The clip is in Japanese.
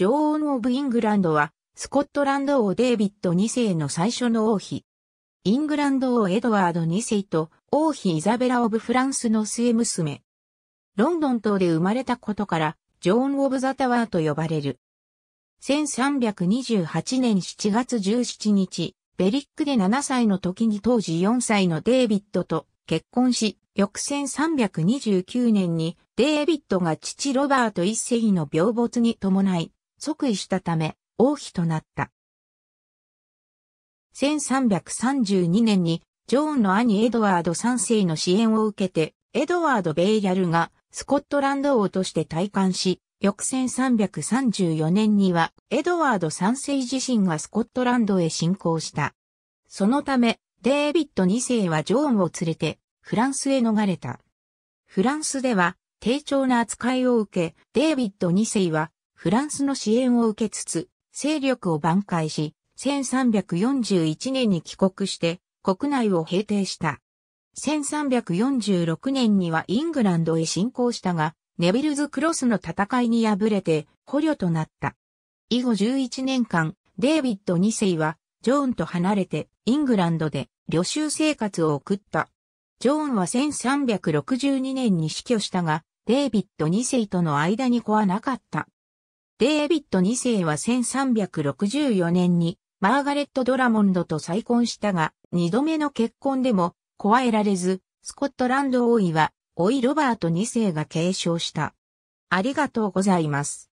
女王ン・オブイングランドは、スコットランド王デイビッド2世の最初の王妃。イングランド王エドワード2世と王妃イザベラ・オブ・フランスの末娘。ロンドン島で生まれたことから、ジョーン・オブ・ザ・タワーと呼ばれる。1328年7月17日、ベリックで7歳の時に当時4歳のデイビッドと結婚し、翌1329年にデイビッドが父ロバート一世の病没に伴い、即位したため、王妃となった。1332年に、ジョーンの兄エドワード3世の支援を受けて、エドワード・ベイヤルがスコットランド王として退官し、翌1334年には、エドワード3世自身がスコットランドへ侵攻した。そのため、デービッド2世はジョーンを連れて、フランスへ逃れた。フランスでは、低調な扱いを受け、デービッド2世はフランスの支援を受けつつ、勢力を挽回し、1341年に帰国して国内を平定した。1346年にはイングランドへ侵攻したが、ネビルズ・クロスの戦いに敗れて捕虜となった。以後11年間、デイビッド2世は、ジョーンと離れて、イングランドで、旅囚生活を送った。ジョーンは1362年に死去したが、デイビッド2世との間に子はなかった。デービッド2世は1364年にマーガレット・ドラモンドと再婚したが、二度目の結婚でも加えられず、スコットランド王位は、おいロバート2世が継承した。ありがとうございます。